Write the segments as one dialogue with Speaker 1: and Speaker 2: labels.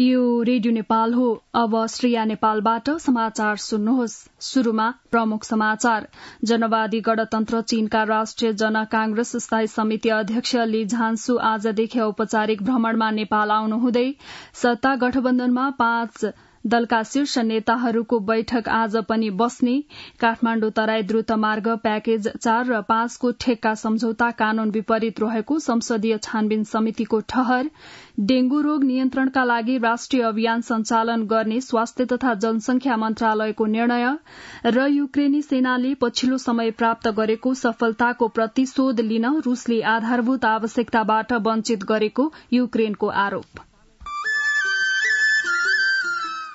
Speaker 1: यो रेडियो नेपाल हो अब श्रेया नेपालबाट समाचार सुन्नुहोस् शुरूमा प्रमुख समाचार जनवादी गणतन्त्र चीनका राष्ट्रिय जन कांग्रेस स्थायी समिति अध्यक्ष ली झान्सु आजदेखि औपचारिक भ्रमणमा नेपाल आउनुहुँदै सत्ता गठबन्धनमा पाँच दलका शीर्ष नेताहरूको बैठक आज पनि बस्ने काठमाण्डु तराई द्रुत मार्ग प्याकेज चार र पाँचको ठेक्का सम्झौता कानून विपरीत रहेको संसदीय छानबिन समितिको ठहर डेंगू रोग नियन्त्रणका लागि राष्ट्रिय अभियान सञ्चालन गर्ने स्वास्थ्य तथा जनसंख्या मन्त्रालयको निर्णय र युक्रेनी सेनाले पछिल्लो समय प्राप्त गरेको सफलताको प्रतिशोध लिन रूसले आधारभूत आवश्यकताबाट वञ्चित गरेको युक्रेनको आरोप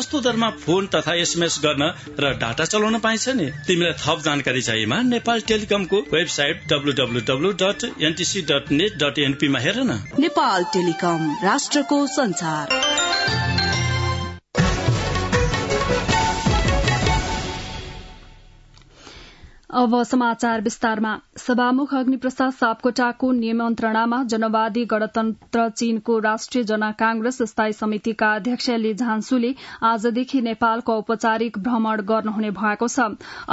Speaker 2: सस्तो दरमा फोन तथा एसएमएस गर्न र डाटा चलाउन पाइन्छ नि तिमीलाई थप जानकारी चाहिएमा नेपाल टेलिकमको website W dot NTC dot net dot एनपीमा हेर न
Speaker 1: नेपाल टेलिकम राष्ट्रको संसार अब समाचार विस्तारमा सभामुख अग्निप्रसाद सापकोटाको निमन्त्रणामा जनवादी गणतन्त्र चीनको राष्ट्रिय जना कांग्रेस स्थायी समितिका अध्यक्ष ली झान्सुले आजदेखि नेपालको औपचारिक भ्रमण गर्नुहुने भएको छ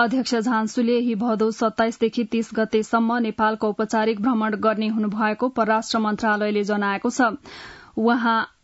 Speaker 1: अध्यक्ष झान्सुले हि भदौ सत्ताइसदेखि तीस गतेसम्म नेपालको औपचारिक भ्रमण गर्ने हुनुभएको परराष्ट्र मन्त्रालयले जनाएको छ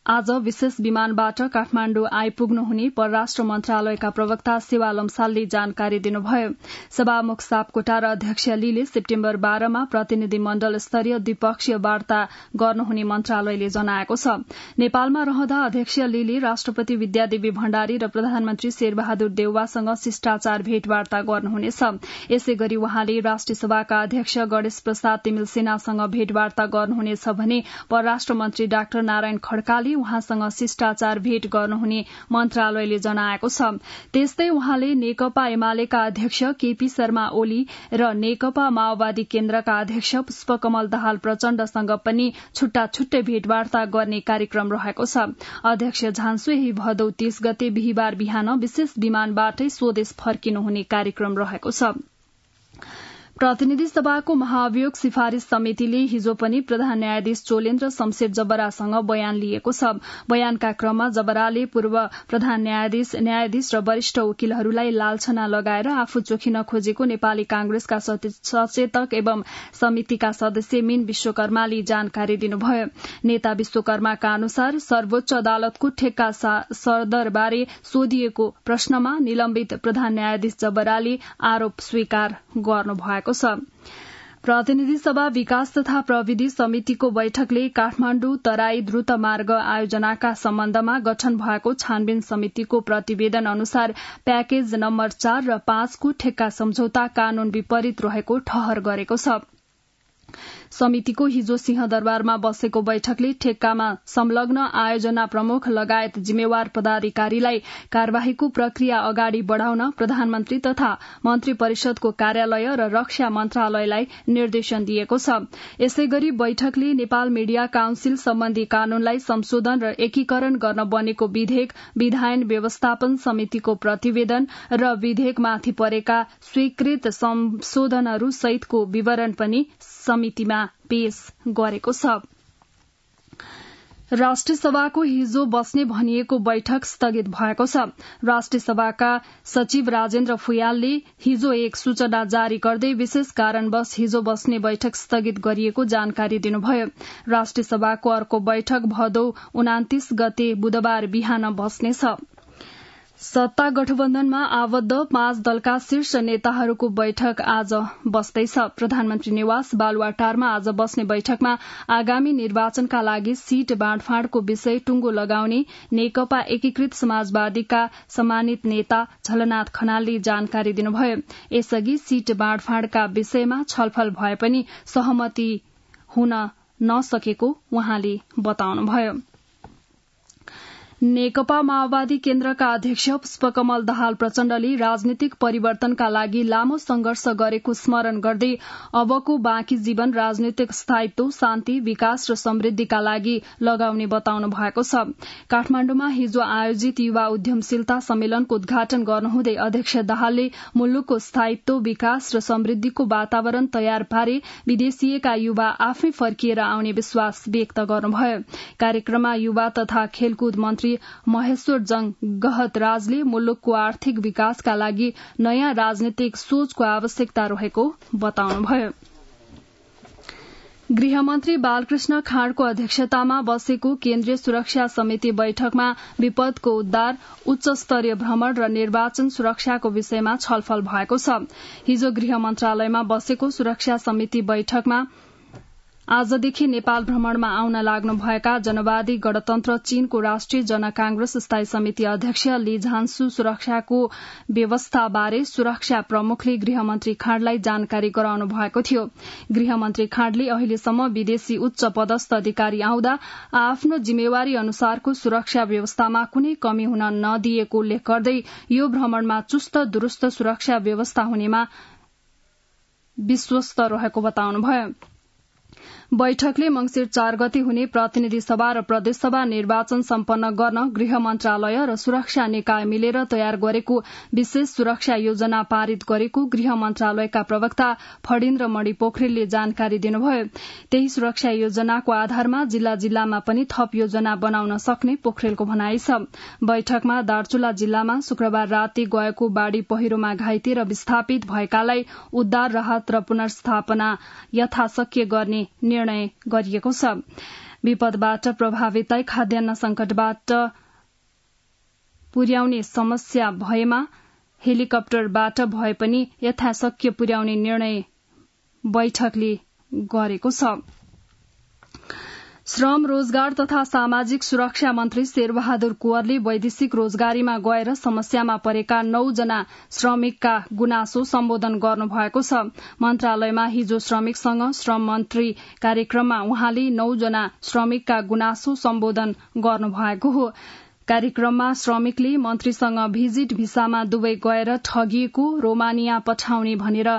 Speaker 1: आज विशेष विमानबाट काठमाण्डु आइपुग्नुहुने परराष्ट्र मन्त्रालयका प्रवक्ता शिवा लम्सालले जानकारी दिनुभयो सभामुख सापकोटा र अध्यक्ष लीले सेप्टेम्बर बाह्रमा प्रतिनिधि मण्डल स्तरीय द्विपक्षीय वार्ता गर्नुहुने मन्त्रालयले जनाएको छ नेपालमा रहँदा अध्यक्ष लीले राष्ट्रपति विद्यादेवी भण्डारी र प्रधानमन्त्री शेरबहादुर देउवासँग शिष्टाचार भेटवार्ता गर्नुहुनेछ यसै गरी उहाँले राष्ट्रिय सभाका अध्यक्ष गणेश प्रसाद तिमिल सिन्हासँग भेटवार्ता गर्नुहुनेछ भने परराष्ट्र मन्त्री डाक्टर नारायण खड्काले उहाँसँग शिष्टाचार भेट गर्नुहुने मन्त्रालयले जनाएको छ त्यस्तै उहाँले नेकपा एमालेका अध्यक्ष केपी शर्मा ओली र नेकपा माओवादी केन्द्रका अध्यक्ष पुष्पकमल दाहाल प्रचण्डसँग पनि छुट्टा छुट्टै भेटवार्ता गर्ने कार्यक्रम रहेको छ अध्यक्ष झान्सु यही भदौ तीस गते बिहिबार बिहान विशेष विमानबाटै स्वदेश फर्किनुहुने कार्यक्रम रहेको छ प्रतिनिधि सभाको महाभियोग सिफारिश समितिले हिजो पनि प्रधान न्यायाधीश चोलेन्द्र शमशेर जबरासँग बयान लिएको छ बयानका क्रममा जबराले पूर्व प्रधान न्यायाधीश न्यायाधीश र वरिष्ठ वकिलहरूलाई लालछना लगाएर आफू चोखिन खोजेको नेपाली कांग्रेसका सचेतक एवं समितिका सदस्य मीन विश्वकर्माले जानकारी दिनुभयो नेता विश्वकर्माका अनुसार सर्वोच्च अदालतको ठेक्का सरदरबारे सोधिएको प्रश्नमा निलम्बित प्रधान न्यायाधीश जबराले आरोप स्वीकार गर्नुभएको छ प्रतिनिधि सभा विकास तथा प्रविधि समितिको बैठकले काठमाण्डु तराई द्रुत मार्ग आयोजनाका सम्बन्धमा गठन भएको छानबिन समितिको प्रतिवेदन अनुसार प्याकेज नम्बर चार र पाँचको ठेक्का सम्झौता कानून विपरीत रहेको ठहर गरेको छ समितिको हिजो सिंहदरबारमा बसेको बैठकले ठेक्कामा संलग्न आयोजना प्रमुख लगायत जिम्मेवार पदाधिकारीलाई कार्यवाहीको प्रक्रिया अगाडि बढ़ाउन प्रधानमन्त्री तथा मन्त्री परिषदको कार्यालय र रक्षा मन्त्रालयलाई निर्देशन दिएको छ यसै गरी बैठकले नेपाल मीडिया काउन्सिल सम्बन्धी कानूनलाई संशोधन र एकीकरण गर्न बनेको विधेयक विधायन व्यवस्थापन समितिको प्रतिवेदन र विधेयकमाथि परेका स्वीकृत संशोधनहरू सहितको विवरण पनि समितिमा पेश गरेको छ राष्ट्रसभाको हिजो बस्ने भनिएको बैठक स्थगित भएको छ राष्ट्रसभाका सचिव राजेन्द्र फुयालले हिजो एक सूचना जारी गर्दै विशेष कारणवश हिजो बस्ने बैठक स्थगित गरिएको जानकारी दिनुभयो राष्ट्रसभाको अर्को बैठक भदौ उनातिस गते बुधबार बिहान बस्नेछ सत्ता गठबन्धनमा आबद्ध पाँच दलका शीर्ष नेताहरूको बैठक आज बस्दैछ प्रधानमन्त्री निवास बालुवाटारमा आज बस्ने बैठकमा आगामी निर्वाचनका लागि सीट बाँडफाँडको विषय टुंगो लगाउने नेकपा एकीकृत समाजवादीका सम्मानित नेता झलनाथ खनालले जानकारी दिनुभयो यसअघि सीट बाँडफाँडका विषयमा छलफल भए पनि सहमति हुन नसकेको उहाँले बताउनुभयो नेकपा माओवादी केन्द्रका अध्यक्ष पुष्पकमल दहाल प्रचण्डले राजनीतिक परिवर्तनका लागि लामो संघर्ष गरेको स्मरण गर्दै अबको बाँकी जीवन राजनीतिक स्थायित्व शान्ति विकास र समृद्धिका लागि लगाउने बताउनु भएको छ काठमाण्डुमा हिजो आयोजित युवा उद्यमशीलता सम्मेलनको उद्घाटन गर्नुहुँदै अध्यक्ष दहालले मुलुकको स्थायित्व विकास र समृद्धिको वातावरण तयार पारे विदेशिएका युवा आफै फर्किएर आउने विश्वास व्यक्त गर्नुभयो कार्यक्रममा युवा तथा खेलकुद मन्त्री महेश्वर जंग गहत राजले मुलुकको आर्थिक विकासका लागि नयाँ राजनीतिक सोचको आवश्यकता रहेको बताउनुभयो गृहमन्त्री बालकृष्ण खाँडको अध्यक्षतामा बसेको केन्द्रीय सुरक्षा समिति बैठकमा विपदको उद्धार उच्च स्तरीय भ्रमण र निर्वाचन सुरक्षाको विषयमा छलफल भएको छ हिजो गृह मन्त्रालयमा बसेको सुरक्षा समिति बैठकमा आजदेखि नेपाल भ्रमणमा आउन लाग्नुभएका जनवादी गणतन्त्र चीनको राष्ट्रिय जनकांग्रेस स्थायी समिति अध्यक्ष ली झान्सु सुरक्षाको व्यवस्थाबारे सुरक्षा प्रमुखले गृहमन्त्री खाँडलाई जानकारी गराउनु भएको थियो गृहमन्त्री खाँडले अहिलेसम्म विदेशी उच्च पदस्थ अधिकारी आउँदा आफ्नो जिम्मेवारी अनुसारको सुरक्षा व्यवस्थामा कुनै कमी हुन नदिएको उल्लेख गर्दै यो भ्रमणमा चुस्त दुरूस्त सुरक्षा व्यवस्था हुनेमा विश्वस्त रहेको बताउनुभयो बैठकले मंगिर चार गते हुने प्रतिनिधि सभा र प्रदेशसभा निर्वाचन सम्पन्न गर्न गृह मन्त्रालय र सुरक्षा निकाय मिलेर तयार गरेको विशेष सुरक्षा योजना पारित गरेको गृह मन्त्रालयका प्रवक्ता फडिन्द्र मणि पोखरेलले जानकारी दिनुभयो त्यही सुरक्षा योजनाको आधारमा जिल्ला जिल्लामा पनि थप योजना बनाउन सक्ने पोखरेलको भनाइ छ बैठकमा दार्चुला जिल्लामा शुक्रबार राति गएको बाढ़ी पहिरोमा घाइते र विस्थापित भएकालाई उद्धार राहत र पुनर्स्थापना यथाशक्य गर्ने निर्णय निर्णय गरिएको छ विपदबाट प्रभावितलाई खाद्यान्न संकटबाट पुर्याउने समस्या भएमा हेलिकप्टरबाट भए पनि यथाशक्य पुर्याउने निर्णय बैठकले गरेको छ श्रम रोजगार तथा सामाजिक सुरक्षा मन्त्री शेरबहादुर कुवरले वैदेशिक रोजगारीमा गएर समस्यामा परेका नौजना श्रमिकका गुनासो सम्बोधन गर्नुभएको छ मन्त्रालयमा हिजो श्रमिकसँग श्रम मन्त्री कार्यक्रममा उहाँले नौजना श्रमिकका गुनासो सम्बोधन गर्नुभएको हो कार्यक्रममा श्रमिकले मन्त्रीसँग भिजिट भिसामा दुवै गएर ठगिएको रोमानिया पठाउने भनेर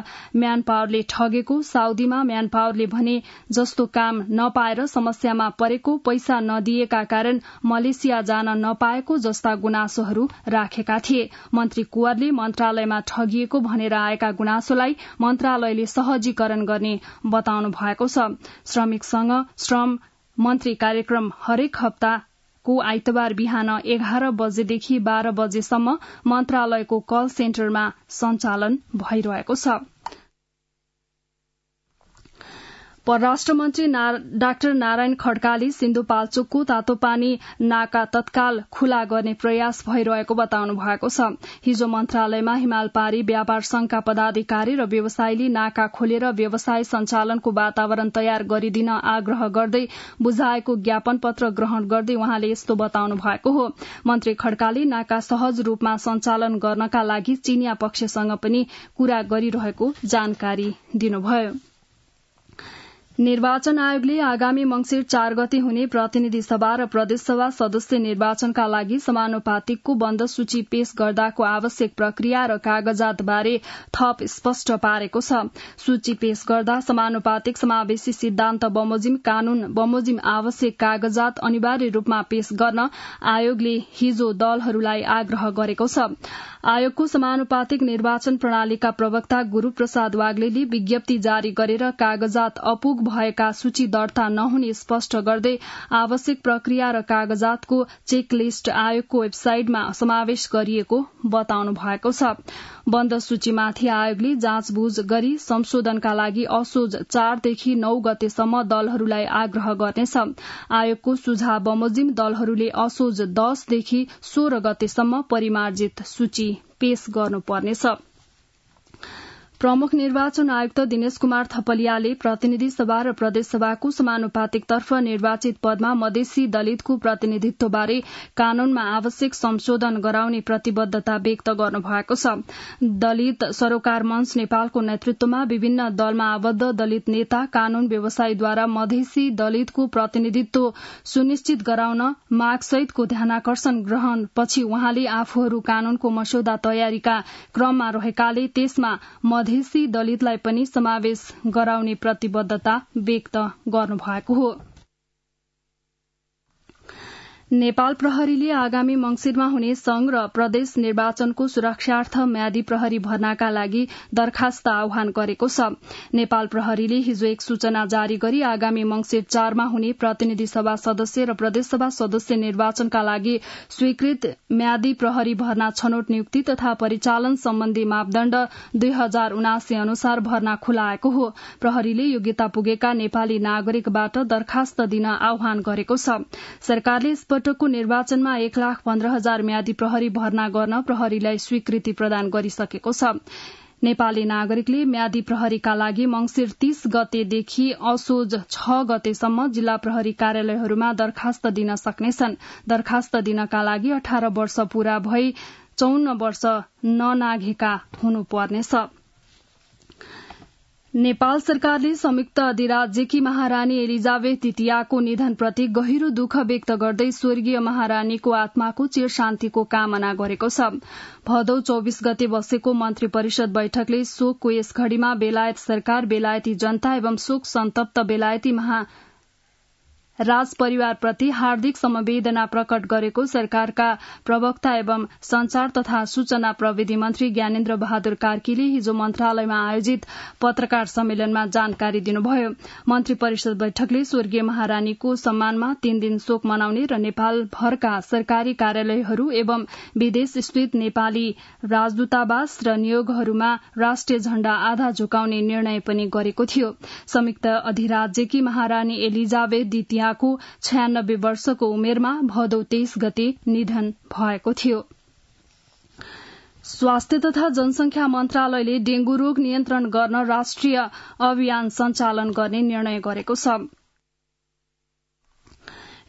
Speaker 1: म्यान पावरले ठगेको साउदीमा म्यान पावरले भने जस्तो काम नपाएर समस्यामा परेको पैसा नदिएका कारण मलेसिया जान नपाएको जस्ता गुनासोहरू राखेका थिए मन्त्री कुवरले मन्त्रालयमा ठगिएको भनेर आएका गुनासोलाई मन्त्रालयले सहजीकरण गर्ने बताउनु भएको छ श्रमिकसँग श्रम मन्त्री कार्यक्रम हरेक हप्ता को आइतबार बिहान एघार बजेदेखि बाह्र बजेसम्म मन्त्रालयको कल सेन्टरमा सञ्चालन भइरहेको छ परराष्ट्र मन्त्री डाक्टर नारायण खड्काले सिन्धुपाल्चोकको तातोपानी नाका तत्काल खुला गर्ने प्रयास भइरहेको बताउनु भएको छ हिजो मन्त्रालयमा हिमाल पारी व्यापार संघका पदाधिकारी र व्यवसायीले नाका खोलेर व्यवसाय सञ्चालनको वातावरण तयार गरिदिन आग्रह गर्दै बुझाएको ज्ञापन पत्र ग्रहण गर्दै उहाँले यस्तो बताउनु भएको हो मन्त्री खड्काले नाका सहज रूपमा सञ्चालन गर्नका लागि चिनिया पक्षसँग पनि कुरा गरिरहेको जानकारी दिनुभयो निर्वाचन आयोगले आगामी मंगिर चार गते हुने प्रतिनिधि सभा र प्रदेशसभा सदस्य निर्वाचनका लागि समानुपातिकको बन्द सूची पेश गर्दाको आवश्यक प्रक्रिया र कागजातबारे थप स्पष्ट पारेको छ सूची पेश गर्दा समानुपातिक समावेशी सिद्धान्त बमोजिम कानून बमोजिम आवश्यक कागजात अनिवार्य रूपमा पेश गर्न आयोगले हिजो दलहरूलाई आग्रह गरेको छ आयोगको समानुपातिक निर्वाचन प्रणालीका प्रवक्ता गुरूप्रसाद वाग्लेले विज्ञप्ति जारी गरेर कागजात अपुग भएका सूची दर्ता नहुने स्पष्ट गर्दै आवश्यक प्रक्रिया र कागजातको चेकलिस्ट आयोगको वेबसाइटमा समावेश गरिएको बताउनु भएको छ बन्द सूचीमाथि आयोगले जाँचबुझ गरी संशोधनका लागि असोज चारदेखि नौ गतेसम्म दलहरूलाई आग्रह गर्नेछ आयोगको सुझाव बमोजिम दलहरूले असोज दसदेखि सोह्र गतेसम्म परिमार्जित सूची पेश गर्नुपर्नेछ प्रमुख निर्वाचन आयुक्त दिनेश कुमार थपलियाले प्रतिनिधि सभा र प्रदेशसभाको समानुपातिकतर्फ निर्वाचित पदमा मधेसी दलितको प्रतिनिधित्वबारे कानूनमा आवश्यक संशोधन गराउने प्रतिबद्धता व्यक्त गर्नुभएको छ दलित सरोकार मंच नेपालको नेतृत्वमा विभिन्न दलमा आबद्ध दलित नेता कानून व्यवसायद्वारा मधेसी दलितको प्रतिनिधित्व सुनिश्चित गराउन मागसहितको ध्यानकर्षण पछि उहाँले आफूहरू कानूनको मस्यौदा तयारीका क्रममा रहेकाले त्यसमा मधेसी दलितलाई पनि समावेश गराउने प्रतिबद्धता व्यक्त गर्नुभएको हो नेपाल प्रहरीले आगामी मंगिरमा हुने संघ र प्रदेश निर्वाचनको सुरक्षार्थ म्यादी प्रहरी भर्नाका लागि दरखास्त आह्वान गरेको छ नेपाल प्रहरीले हिजो एक सूचना जारी गरी आगामी मंगिर चारमा हुने प्रतिनिधि सभा सदस्य र प्रदेशसभा सदस्य निर्वाचनका लागि स्वीकृत म्यादी प्रहरी भर्ना छनौट नियुक्ति तथा परिचालन सम्बन्धी मापदण्ड दुई हजार उनासी अनुसार भर्ना खुलाएको हो प्रहरीले योग्यता पुगेका नेपाली नागरिकबाट दरखास्त दिन आह्वान गरेको छ सरकारले पटकको निर्वाचनमा एक लाख पन्ध्र हजार म्यादी प्रहरी भर्ना गर्न प्रहरीलाई स्वीकृति प्रदान गरिसकेको छ नेपाली नागरिकले म्यादी प्रहरीका लागि मंगिर तीस गतेदेखि असोज छ गतेसम्म जिल्ला प्रहरी कार्यालयहरूमा दरखास्त दिन सक्नेछन् दरखास्त दिनका लागि अठार वर्ष पूरा भई चौन्न वर्ष ननाघेका हुनुपर्नेछ नेपाल सरकारले संयुक्त अधिराज्यकी महारानी एलिजाबेथ द्वितीयको निधनप्रति गहिरो दुःख व्यक्त गर्दै स्वर्गीय महारानीको आत्माको चिर शान्तिको कामना गरेको छ भदौ चौविस गते बसेको मन्त्री परिषद बैठकले शोकको यस घड़ीमा बेलायत सरकार बेलायती जनता एवं शोक सन्तप्त बेलायती महा राज परिवारप्रति हार्दिक समवेदना प्रकट गरेको सरकारका प्रवक्ता एवं संचार तथा सूचना प्रविधि मन्त्री ज्ञानेन्द्र बहादुर कार्कीले हिजो मन्त्रालयमा आयोजित पत्रकार सम्मेलनमा जानकारी दिनुभयो मन्त्री परिषद बैठकले स्वर्गीय महारानीको सम्मानमा तीन दिन शोक मनाउने र नेपालभरका सरकारी कार्यालयहरू एवं विदेशस्थित नेपाली राजदूतावास र नियोगहरूमा राष्ट्रिय झण्डा आधा झुकाउने निर्णय पनि गरेको थियो संयुक्त अधिराज्यकी महारानी एलिजाबेथ द्वितीय यहाँको छयानब्बे वर्षको उमेरमा भदौ तेइस गते निधन भएको थियो स्वास्थ्य तथा जनसंख्या मन्त्रालयले डेंगू रोग नियन्त्रण गर्न राष्ट्रिय अभियान सञ्चालन गर्ने निर्णय गरेको छ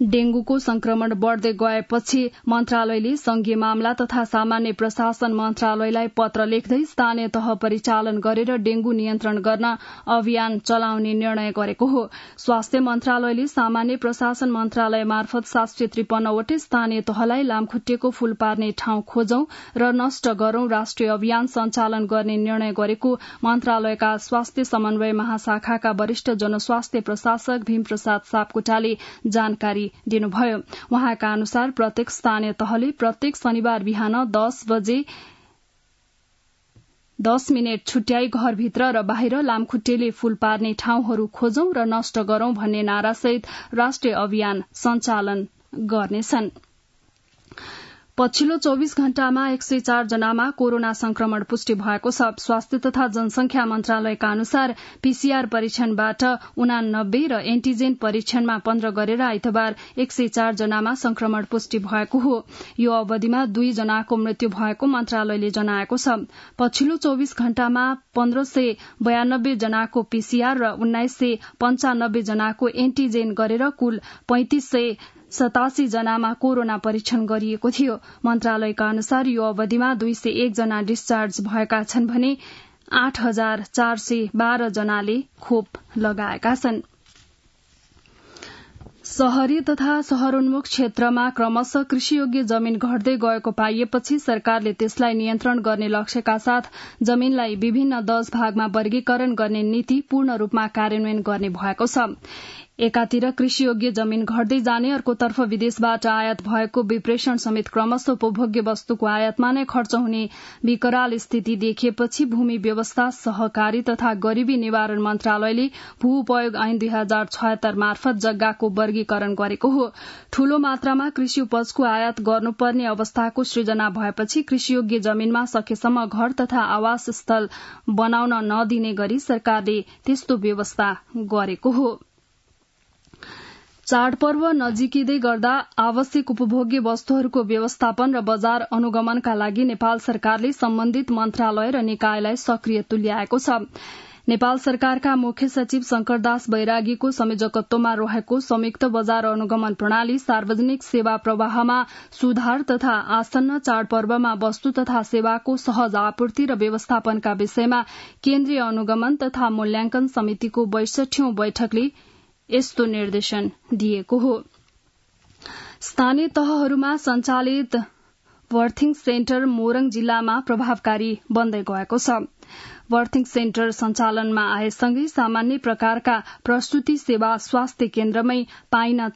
Speaker 1: डेंगूको संक्रमण बढ़दै गएपछि मन्त्रालयले संघीय मामला तथा सामान्य प्रशासन मन्त्रालयलाई पत्र लेख्दै स्थानीय तह परिचालन गरेर डेंगू नियन्त्रण गर्न अभियान चलाउने निर्णय गरेको हो स्वास्थ्य मन्त्रालयले सामान्य प्रशासन मन्त्रालय मार्फत सात सय त्रिपन्नवटै स्थानीय तहलाई लामखुट्टेको फूल पार्ने ठाउँ खोजौं र नष्ट गरौं राष्ट्रिय अभियान सञ्चालन गर्ने निर्णय गरेको मन्त्रालयका स्वास्थ्य समन्वय महाशाखाका वरिष्ठ जनस्वास्थ्य प्रशासक भीमप्रसाद सापकोटाले जानकारी जानकारी दिनुभयो उहाँका अनुसार प्रत्येक स्थानीय तहले प्रत्येक शनिबार बिहान दस बजे दस मिनट छुट्याई घरभित्र र बाहिर लामखुट्टेले फूल पार्ने ठाउँहरू खोजौं र नष्ट गरौं भन्ने नारासहित राष्ट्रिय अभियान सञ्चालन गर्नेछन् पछिल्लो चौविस घण्टामा एक सय चार जनामा कोरोना संक्रमण पुष्टि भएको छ स्वास्थ्य तथा जनसंख्या मन्त्रालयका अनुसार पीसीआर परीक्षणबाट उनानब्बे र एन्टिजेन परीक्षणमा पन्ध्र गरेर आइतबार एक सय चार जनामा संक्रमण पुष्टि भएको हो यो अवधिमा दुई जनाको मृत्यु भएको मन्त्रालयले जनाएको छ पछिल्लो चौविस घण्टामा पन्ध्र सय बयानब्बे जनाको पीसीआर र उन्नाइस सय पञ्चानब्बे जनाको एन्टिजेन गरेर कुल पैंतिस सय सतासी जनामा कोरोना परीक्षण गरिएको थियो मन्त्रालयका अनुसार यो अवधिमा दुई सय एकजना डिस्चार्ज भएका छन् भने आठ हजार चार सय बाह्र जनाले खोप लगाएका छन् शहरी तथा शहरोन्मुख क्षेत्रमा क्रमशः कृषियोग्य जमीन घट्दै गएको पाइएपछि सरकारले त्यसलाई नियन्त्रण गर्ने लक्ष्यका साथ जमीनलाई विभिन्न दश भागमा वर्गीकरण गर्ने नीति पूर्ण रूपमा कार्यान्वयन गर्ने भएको छ एकातिर कृषियोग्य जमीन घट्दै जाने अर्कोतर्फ विदेशबाट आयात भएको विप्रेषण समेत क्रमशः उपभोग्य वस्तुको आयातमा नै खर्च हुने विकराल स्थिति देखिएपछि भूमि व्यवस्था सहकारी तथा गरीबी निवारण मन्त्रालयले भू उपयोग ऐन दुई हजार छयत्तर मार्फत जग्गाको वर्गीकरण गरेको हो ठूलो मात्रामा कृषि उपजको आयात गर्नुपर्ने अवस्थाको सृजना भएपछि कृषियोग्य जमीनमा सकेसम्म घर तथा आवास स्थल बनाउन नदिने गरी सरकारले त्यस्तो व्यवस्था गरेको हो चाडपर्व नजिकिँदै गर्दा आवश्यक उपभोग्य वस्तुहरूको व्यवस्थापन र बजार अनुगमनका लागि नेपाल सरकारले सम्बन्धित मन्त्रालय र निकायलाई सक्रिय तुल्याएको छ नेपाल सरकारका मुख्य सचिव शंकरदास बैरागीको संयोजकत्वमा रहेको संयुक्त बजार अनुगमन प्रणाली सार्वजनिक सेवा प्रवाहमा सुधार तथा आसन्न चाडपर्वमा वस्तु तथा सेवाको सहज आपूर्ति र व्यवस्थापनका विषयमा केन्द्रीय अनुगमन तथा मूल्यांकन समितिको बैसठीौं बैठकले यस्तो निर्देशन दिएको हो स्थानीय तहहरूमा संचालित वर्थिङ सेन्टर मोरङ जिल्लामा प्रभावकारी बन्दै गएको छ वर्थिङ सेन्टर सञ्चालनमा आएसँगै सामान्य प्रकारका प्रस्तुति सेवा स्वास्थ्य केन्द्रमै पाइन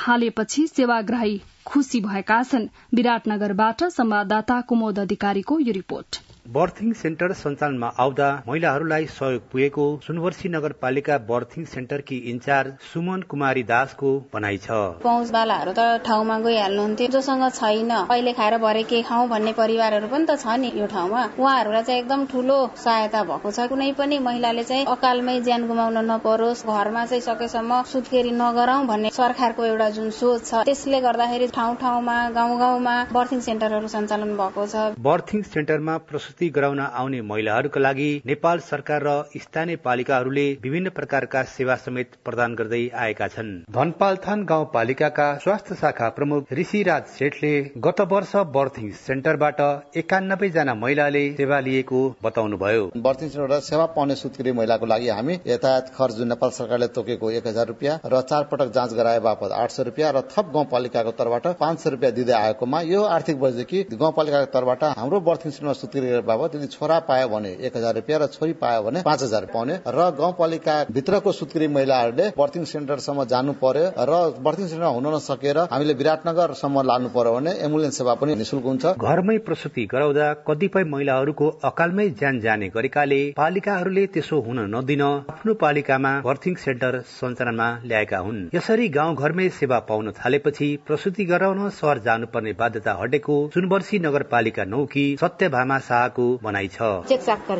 Speaker 1: थालेपछि सेवाग्राही खुशी भएका छन् विराटनगरबाट संवाददाता कुमोद अधिकारीको यो रिपोर्ट
Speaker 3: बर्थिङ सेन्टर सञ्चालनमा आउँदा महिलाहरूलाई सहयोग पुगेको सुनवर्सी नगरपालिका बर्थिङ सेन्टरकी इन्चार्ज सुमन कुमारी दासको भनाइ छ
Speaker 1: पहुँचवालाहरू त ठाउँमा गइहाल्नुहुन्थ्यो जोसँग छैन अहिले खाएर भरे के खाउँ भन्ने परिवारहरू पनि त छ नि यो ठाउँमा उहाँहरूलाई चाहिँ एकदम ठुलो सहायता भएको छ कुनै पनि महिलाले चाहिँ अकालमै ज्यान गुमाउन नपरोस् घरमा चाहिँ सकेसम्म सुत्केरी नगरौं भन्ने सरकारको एउटा जुन सोच छ त्यसले गर्दाखेरि ठाउँ ठाउँमा गाउँ गाउँमा बर्थिङ सेन्टरहरू सञ्चालन भएको छ
Speaker 3: बर्थिङ सेन्टरमा प्रस्तुति गराउन आउने महिलाहरूका लागि नेपाल सरकार र स्थानीय पालिकाहरूले विभिन्न प्रकारका सेवा समेत प्रदान गर्दै आएका छन् धनपालथान गाउँपालिकाका स्वास्थ्य शाखा प्रमुख ऋषिराज सेठले गत वर्ष बर्थिङ सेन्टरबाट एकानब्बे जना महिलाले सेवा लिएको बताउनुभयो बर्थिङ सेन्टरबाट सेवा पाउने सुत्केरी महिलाको लागि हामी यातायात खर्च नेपाल सरकारले तोकेको एक हजार रुपियाँ र चार पटक जाँच गराए बापत आठ सय रुपियाँ र थप गाउँपालिकाको तर्फबाट पाँच सय रुपियाँ दिँदै आएकोमा यो आर्थिक वर्षदेखि गाउँपालिकाको तर्फबाट हाम्रो बर्थिङ सेन्टरमा सुत्केरी बाबा यदि छोरा पायो भने एक हजार र छोरी पायो भने पाँच हजार पाउने र गाउँपालिका भित्रको सुत्केरी महिलाहरूले बर्थिङ सेन्टरसम्म जानु पर्यो र बर्थिङ सेन्टर हुन नसकेर हामीले विराटनगरसम्म लानु पर्यो भने एम्बुलेन्स सेवा पनि निशुल्क हुन्छ घरमै प्रसुति गराउँदा कतिपय महिलाहरूको अकालमै ज्यान जाने गरेकाले पालिकाहरूले त्यसो हुन नदिन आफ्नो पालिकामा बर्थिङ सेन्टर सञ्चालनमा ल्याएका हुन् यसरी गाउँ घरमै सेवा पाउन थालेपछि प्रसुति गराउन सहर जानुपर्ने बाध्यता हटेको सुनवर्सी नगरपालिका नौकी सत्यभामा शाह भएको भनाइ छ
Speaker 4: चेक चाक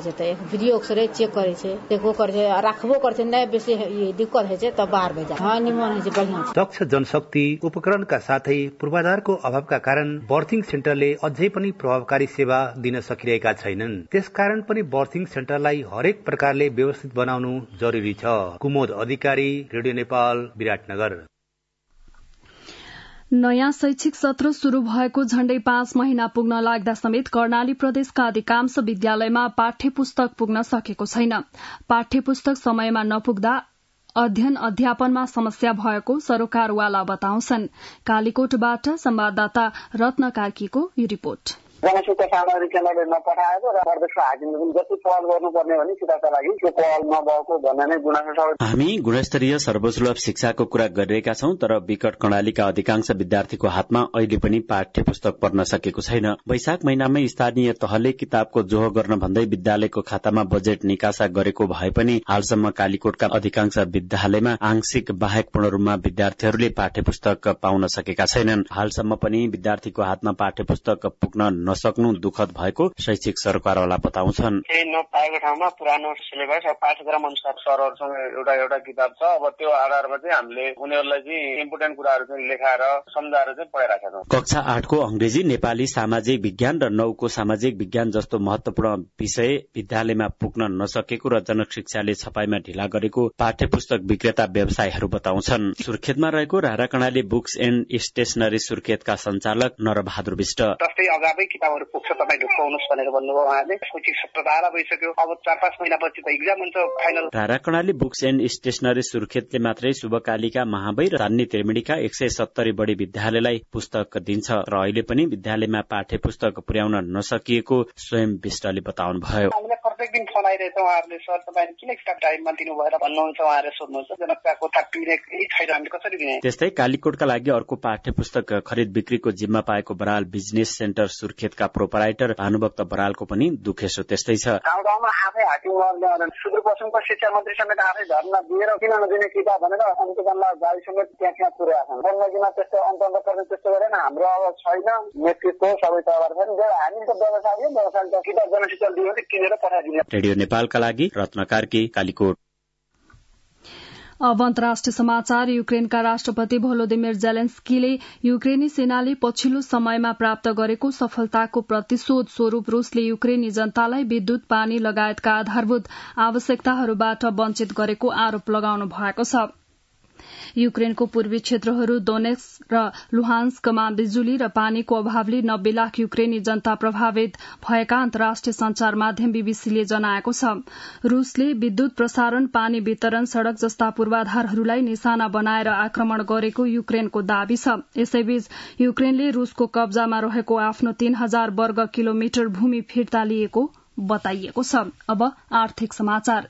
Speaker 4: भिडियो चेक छ देखो गर्छ राखबो गर्छ नै बेसी दिक्कत
Speaker 3: दक्ष जनशक्ति उपकरणका साथै पूर्वाधारको अभावका कारण बर्थिङ सेन्टरले अझै पनि प्रभावकारी सेवा दिन सकिरहेका छैनन् त्यसकारण पनि बर्थिङ सेन्टरलाई हरेक प्रकारले व्यवस्थित बनाउनु जरुरी छ कुमोद अधिकारी रेडियो नेपाल विराटनगर
Speaker 1: नयाँ शैक्षिक सत्र शुरू भएको झण्डै पाँच महिना पुग्न लाग्दा समेत कर्णाली प्रदेशका अधिकांश विद्यालयमा पाठ्य पुस्तक पुग्न सकेको छैन पाठ्य पुस्तक समयमा नपुग्दा अध्ययन अध्यापनमा समस्या भएको सरोकारवाला बताउँछन् कालीकोटबाट संवाददाता रत्न कार्कीको रिपोर्ट
Speaker 2: जनसुख सामग्री केन्द्रले नपठाएको र प्रदेशको हाकिमले पनि जति पहल गर्नुपर्ने भने सिधाका लागि त्यो पहल नभएको भन्ने नै गुनासो हामी गुणस्तरीय सर्वसुलभ शिक्षाको कुरा गरिरहेका छौं तर विकट कर्णालीका अधिकांश विद्यार्थीको हातमा अहिले पनि पाठ्य पुस्तक पढ्न सकेको छैन वैशाख महिनामै स्थानीय तहले किताबको जोहो गर्न भन्दै विद्यालयको खातामा बजेट निकासा गरेको भए पनि हालसम्म कालीकोटका अधिकांश विद्यालयमा आंशिक बाहेक पूर्ण रूपमा विद्यार्थीहरूले पाठ्य पुस्तक पाउन सकेका छैनन् हालसम्म पनि विद्यार्थीको हातमा पाठ्य पुस्तक पुग्न नसक्नु दुखद भएको शैक्षिक सरकारवाला बताउँछन्
Speaker 5: नपाएको
Speaker 3: ठाउँमा पुरानो सिलेबस पाठ्यक्रम अनुसार सरहरूसँग एउटा एउटा किताब छ अब त्यो आधारमा चाहिँ हामीले उनीहरूलाई चाहिँ इम्पोर्टेन्ट कुराहरू चाहिँ लेखाएर सम्झाएर चाहिँ
Speaker 2: कक्षा आठको अङ्ग्रेजी नेपाली सामाजिक विज्ञान र नौको सामाजिक विज्ञान जस्तो महत्वपूर्ण विषय विद्यालयमा पुग्न नसकेको र जनक शिक्षाले छपाईमा ढिला गरेको पाठ्य पुस्तक विक्रेता व्यवसायहरू बताउँछन् सुर्खेतमा रहेको राराकणाले बुक्स एण्ड स्टेशनरी सुर्खेतका सञ्चालक नरबहादुर विष्ट
Speaker 3: कामहरू पुग्छ तपाईँ ढुक्काउनुहोस् भनेर भन्नुभयो उहाँले कोचिङ सत्र बाह्र भइसक्यो अब चार पाँच महिनापछि त इक्जाम हुन्छ फाइनल
Speaker 2: धारा कर्णाली बुक्स एन्ड स्टेसनरी सुर्खेतले मात्रै शुभकालिका महाबै र धान्य त्रिवेणीका एक सय सत्तरी बढी विद्यालयलाई पुस्तक दिन्छ र अहिले पनि विद्यालयमा पाठ्य पुस्तक पुर्याउन नसकिएको स्वयं विष्टले बताउनुभयो
Speaker 3: प्रत्येक दिन फोन आइरहेछ उहाँहरूले सर तपाईँले किन एक्स्ट्रा टाइममा दिनु भएर भन्नुहुन्छ उहाँहरूले सोध्नुहुन्छ जनताको थाहा पिने
Speaker 2: छैन हामीले कसरी दिने त्यस्तै कालीकोटका लागि अर्को पाठ्य पुस्तक खरिद बिक्रीको जिम्मा पाएको बराल बिजनेस सेन्टर सुर्खेत लगायतका प्रोपराइटर भानुभक्त बरालको पनि दुखेसो त्यस्तै छ शिक्षा मन्त्री समेत आफै दिएर किन भनेर हाम्रो अब छैन नेतृत्व रेडियो नेपालका लागि रत्न कार्की कालीकोट
Speaker 1: अब अन्तर्राष्ट्रिय समाचार युक्रेनका राष्ट्रपति भोलोदिमिर जेलेन्स्कीले युक्रेनी सेनाले पछिल्लो समयमा प्राप्त गरेको सफलताको प्रतिशोध स्वरूप रूसले युक्रेनी जनतालाई विद्युत पानी लगायतका आधारभूत आवश्यकताहरूबाट वञ्चित गरेको आरोप लगाउनु भएको छ युक्रेनको पूर्वी क्षेत्रहरू दोनेक्स र लुहान्स्कमा बिजुली र पानीको अभावले नब्बे लाख युक्रेनी जनता प्रभावित भएका अन्तर्राष्ट्रिय संचार माध्यम बीबीसीले जनाएको छ रूसले विद्युत प्रसारण पानी वितरण सड़क जस्ता पूर्वाधारहरूलाई निशाना बनाएर आक्रमण गरेको युक्रेनको दावी छ यसैबीच युक्रेनले रूसको कब्जामा रहेको आफ्नो तीन हजार वर्ग किलोमिटर भूमि फिर्ता लिएको बताइएको छ अब आर्थिक समाचार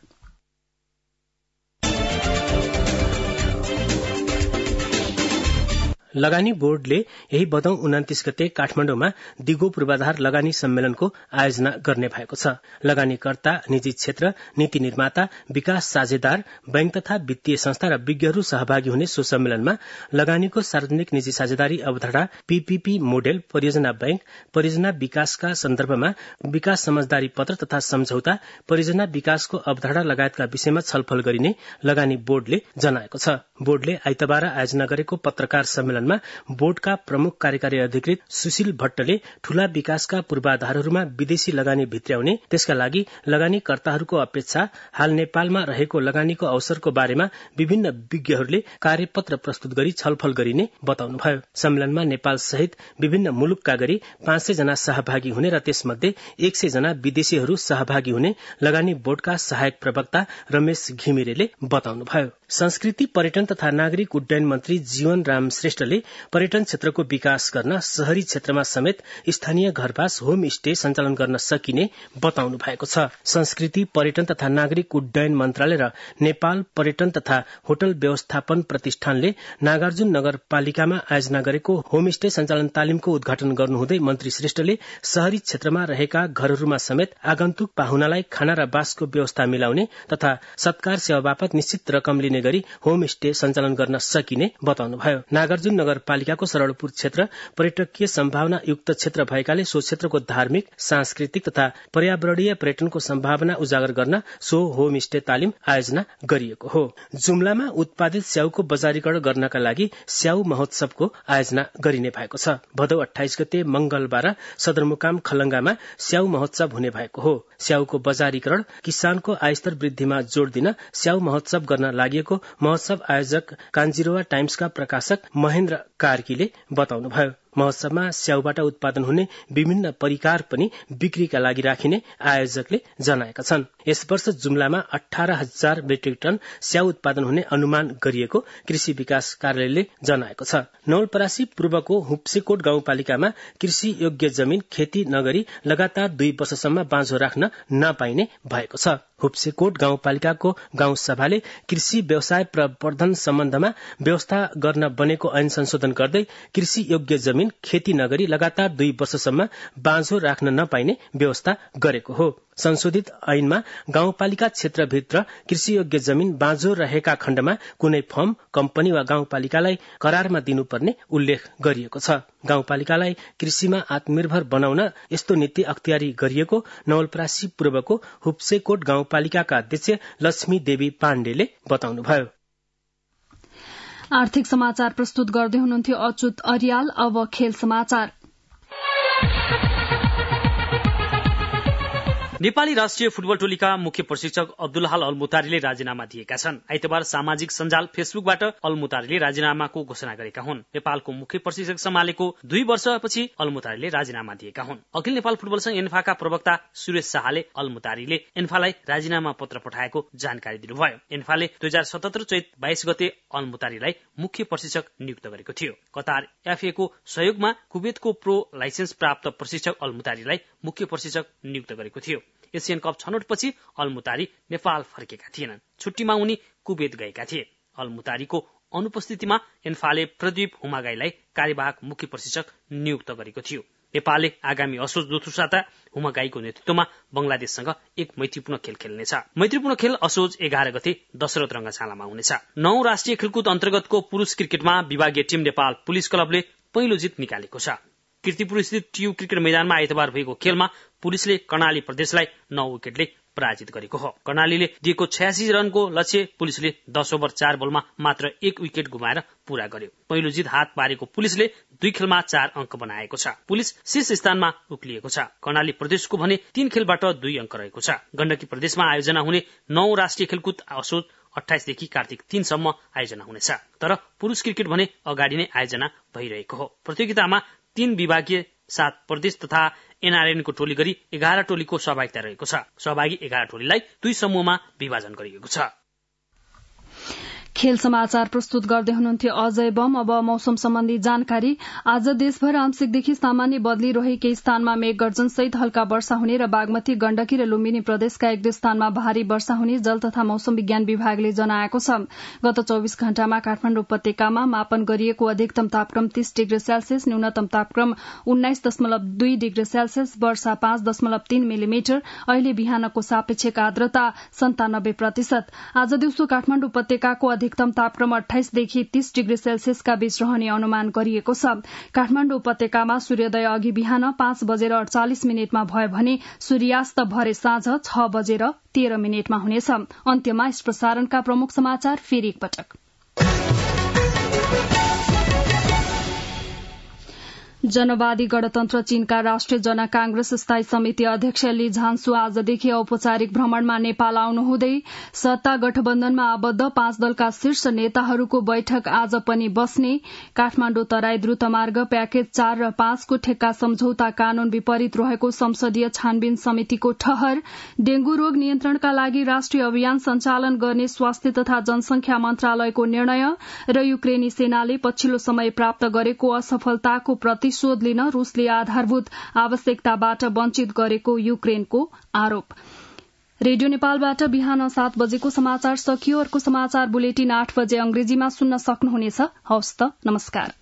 Speaker 4: लगानी बोर्डले यही बदौं उन्तिस गते काठमाण्डुमा दिगो पूर्वाधार लगानी सम्मेलनको आयोजना गर्ने भएको छ लगानीकर्ता निजी क्षेत्र नीति निर्माता विकास साझेदार बैंक तथा वित्तीय संस्था र विज्ञहरू सहभागी हुने सो सम्मेलनमा लगानीको सार्वजनिक निजी साझेदारी अवधारणा पीपीपी मोडेल परियोजना बैंक परियोजना विकासका सन्दर्भमा विकास समझदारी पत्र तथा सम्झौता परियोजना विकासको अवधारणा लगायतका विषयमा छलफल गरिने लगानी बोर्डले जनाएको छ बोर्डले आइतबार आयोजना गरेको पत्रकार सम्मेलन सम्मेलनमा बोर्डका प्रमुख कार्यकारी अधिकृत सुशील भट्टले ठूला विकासका पूर्वाधारहरूमा विदेशी लगानी भित्र्याउने त्यसका लागि लगानीकर्ताहरूको अपेक्षा हाल नेपालमा रहेको लगानीको अवसरको बारेमा विभिन्न विज्ञहरूले कार्यपत्र प्रस्तुत गरी छलफल गरिने बताउनुभयो सम्मेलनमा नेपाल सहित विभिन्न मुलुकका गरी पाँच जना सहभागी हुने र त्यसमध्ये एक सय जना विदेशीहरू सहभागी हुने लगानी बोर्डका सहायक प्रवक्ता रमेश घिमिरेले बताउनुभयो संस्कृति पर्यटन तथा नागरिक उड्डयन मन्त्री जीवन राम श्रेष्ठले पर्यटन क्षेत्रको विकास गर्न शहरी क्षेत्रमा समेत स्थानीय घरवास होम स्टे सञ्चालन गर्न सकिने बताउनु भएको छ संस्कृति पर्यटन तथा नागरिक उड्डयन मन्त्रालय र नेपाल पर्यटन तथा होटल व्यवस्थापन प्रतिष्ठानले नागार्जुन नगरपालिकामा आयोजना गरेको होम स्टे सञ्चालन तालिमको उद्घाटन गर्नुहुँदै मन्त्री श्रेष्ठले शहरी क्षेत्रमा रहेका घरहरूमा समेत आगन्तुक पाहुनालाई खाना र बासको व्यवस्था मिलाउने तथा सत्कार सेवा बापत निश्चित रकम लिने गरी होम स्टे सञ्चालन गर्न सकिने बताउनु भयो नागार्जुन नगरपालिकाको सरलपुर क्षेत्र पर्यटकीय सम्भावना युक्त क्षेत्र भएकाले सो क्षेत्रको धार्मिक सांस्कृतिक तथा पर्यावरणीय पर्यटनको सम्भावना उजागर गर्न सो होम स्टे तालिम आयोजना गरिएको हो जुम्लामा उत्पादित स्याउको बजारीकरण गर्नका लागि स्याउ महोत्सवको आयोजना गरिने भएको छ भदौ अठाइस गते मंगलबार सदरमुकाम खलंगामा स्याउ महोत्सव हुने भएको हो स्याउको बजारीकरण किसानको आयस्तर वृद्धिमा जोड़ दिन स्याउ महोत्सव गर्न लागि महोत्सव आयोजक कान्जिरोवा टाइम्सका प्रकाशक महेन्द्र कार्कीले बताउनुभयो महोत्सवमा स्याउबाट उत्पादन हुने विभिन्न परिकार पनि बिक्रीका लागि राखिने आयोजकले जनाएका छन् यस वर्ष जुम्लामा अठार हजार मेट्रिक टन स्याउ उत्पादन हुने अनुमान गरिएको कृषि विकास कार्यालयले जनाएको छ नौलपरासी पूर्वको हुप्सेकोट गाउँपालिकामा कृषि योग्य जमिन खेती नगरी लगातार दुई वर्षसम्म बाँझो राख्न नपाइने भएको छ हुप्सेकोट गाउँपालिकाको गाउँसभाले कृषि व्यवसाय प्रवर्धन सम्बन्धमा व्यवस्था गर्न बनेको ऐन संशोधन गर्दै कृषि योग्य जमिन जमिन खेती नगरी लगातार दुई वर्षसम्म बाँझो राख्न नपाइने व्यवस्था गरेको हो संशोधित ऐनमा गाउँपालिका क्षेत्रभित्र कृषियोग्य जमिन बाँझो रहेका खण्डमा कुनै फर्म कम्पनी वा गाउँपालिकालाई करारमा दिनुपर्ने उल्लेख गरिएको छ गाउँपालिकालाई कृषिमा आत्मनिर्भर बनाउन यस्तो नीति अख्तियारी गरिएको नवलपरासी पूर्वको हुप्सेकोट गाउँपालिकाका अध्यक्ष लक्ष्मी देवी पाण्डेले बताउनुभयो
Speaker 1: आर्थिक समाचार प्रस्तुत गर्दै हुनुहुन्थ्यो अच्युत अरियाल अब खेल समाचार
Speaker 5: नेपाली राष्ट्रिय फुटबल टोलीका मुख्य प्रशिक्षक अब्दुल हाल अलमुतारीले राजीनामा दिएका छन् आइतबार सामाजिक सञ्जाल फेसबुकबाट अलमुतारीले राजीनामाको घोषणा गरेका हुन् नेपालको मुख्य प्रशिक्षक सम्हालेको दुई वर्षपछि अलमुतारीले राजीनामा दिएका हुन् अखिल नेपाल फुटबल संघ एन्फाका प्रवक्ता सुरेश शाहले अलमुतारीले एन्फालाई राजीनामा पत्र पठाएको जानकारी दिनुभयो एन्फाले दुई हजार सतहत्तर चैत बाइस गते अलमुतारीलाई मुख्य प्रशिक्षक नियुक्त गरेको थियो कतार एफएको सहयोगमा कुवेतको प्रो लाइसेन्स प्राप्त प्रशिक्षक अलमुतारीलाई मुख्य प्रशिक्षक नियुक्त गरेको थियो एसियन कप छनौटपछि अलमुतारी नेपाल फर्केका थिएनन् छुट्टीमा उनी कुवेत गएका थिए अलमुतारीको अनुपस्थितिमा एन्फाले प्रदीप हुमागाईलाई कार्यवाहक मुख्य प्रशिक्षक नियुक्त गरेको थियो नेपालले आगामी असोज दोस्रो साता हुमागाईको नेतृत्वमा बंगलादेशसँग एक मैत्रीपूर्ण खेल खेल्नेछ मैत्रीपूर्ण खेल असोज एघार गते दशरथ रंगशालामा हुनेछ नौ राष्ट्रिय खेलकुद अन्तर्गतको पुरूष क्रिकेटमा विभागीय टीम नेपाल पुलिस क्लबले पहिलो जित निकालेको छ किर्तिपुर स्थित टियु क्रिकेट मैदानमा आइतबार भएको खेलमा पुलिसले कर्णाली प्रदेशलाई नौ विकेटले पराजित गरेको हो कर्णालीले दिएको छ्यासी रनको लक्ष्य पुलिसले दस ओभर चार बलमा मात्र एक विकेट गुमाएर पूरा गर्यो पहिलो जित हात पारेको पुलिसले दुई खेलमा चार अङ्क बनाएको छ पुलिस शीर्ष स्थानमा उक्लिएको छ कर्णाली प्रदेशको भने तीन खेलबाट दुई अङ्क रहेको छ गण्डकी प्रदेशमा आयोजना हुने नौ राष्ट्रिय खेलकुद असोज अठाइसदेखि कार्तिक तीनसम्म आयोजना हुनेछ तर पुरुष क्रिकेट भने अगाडि नै आयोजना भइरहेको हो प्रतियोगितामा तीन विभागीय सात प्रदेश तथा एनआरएनको टोली गरी एघार टोलीको सहभागिता रहेको छ सहभागी एघार टोलीलाई दुई समूहमा विभाजन गरिएको छ
Speaker 1: खेल समाचार प्रस्तुत गर्दै हुनुहुन्थ्यो अजय बम अब मौसम सम्बन्धी जानकारी आज देशभर आंशिकदेखि सामान्य बदली रहे केही स्थानमा सहित हल्का वर्षा हुने र बागमती गण्डकी र लुम्बिनी प्रदेशका एक दुई स्थानमा भारी वर्षा हुने जल तथा मौसम विज्ञान विभागले जनाएको छ गत चौविस घण्टामा काठमाडौँ उपत्यकामा मापन गरिएको अधिकतम तापक्रम तीस डिग्री सेल्सियस न्यूनतम तापक्रम उन्नाइस दशमलव दुई डिग्री सेल्सियस वर्षा पाँच दशमलव तीन मिलिमिटर अहिले बिहानको सापेक्षिक आर्द्रता सन्तानब्बे प्रतिशत आज दिउँसो काठमाडौँ उपत्यकाको अधिक अधिकतम तापक्रम अठाइसदेखि तीस डिग्री सेल्सियसका बीच रहने अनुमान गरिएको छ काठमाण्डु उपत्यकामा सूर्योदय अघि बिहान पाँच बजेर अडचालिस मिनटमा भयो भने सूर्यास्त भरे साँझ छ बजेर तेह्र मिनटमा हुनेछ अन्त्यमा यस प्रसारणका प्रमुख समाचार फेरि एकपटक जनवादी गणतन्त्र चीनका राष्ट्रिय जन कांग्रेस स्थायी समिति अध्यक्ष ली झान्सु आजदेखि औपचारिक भ्रमणमा नेपाल आउनुहुँदै सत्ता गठबन्धनमा आबद्ध पाँच दलका शीर्ष नेताहरूको बैठक आज पनि बस्ने काठमाण्डु तराई द्रुतमार्ग प्याकेज चार र पाँचको ठेक्का सम्झौता कानून विपरीत रहेको संसदीय छानबिन समितिको ठहर डेंगू रोग नियन्त्रणका लागि राष्ट्रिय अभियान सञ्चालन गर्ने स्वास्थ्य तथा जनसंख्या मन्त्रालयको निर्णय र युक्रेनी सेनाले पछिल्लो समय प्राप्त गरेको असफलताको प्रतिशत शोध लिन रूसले आधारभूत आवश्यकताबाट वञ्चित गरेको युक्रेनको आरोप रेडियो नेपालबाट बिहान सात बजेको समाचार सकियो अर्को समाचार बुलेटिन आठ बजे अंग्रेजीमा सुन्न सक्नुहुनेछ हवस् त नमस्कार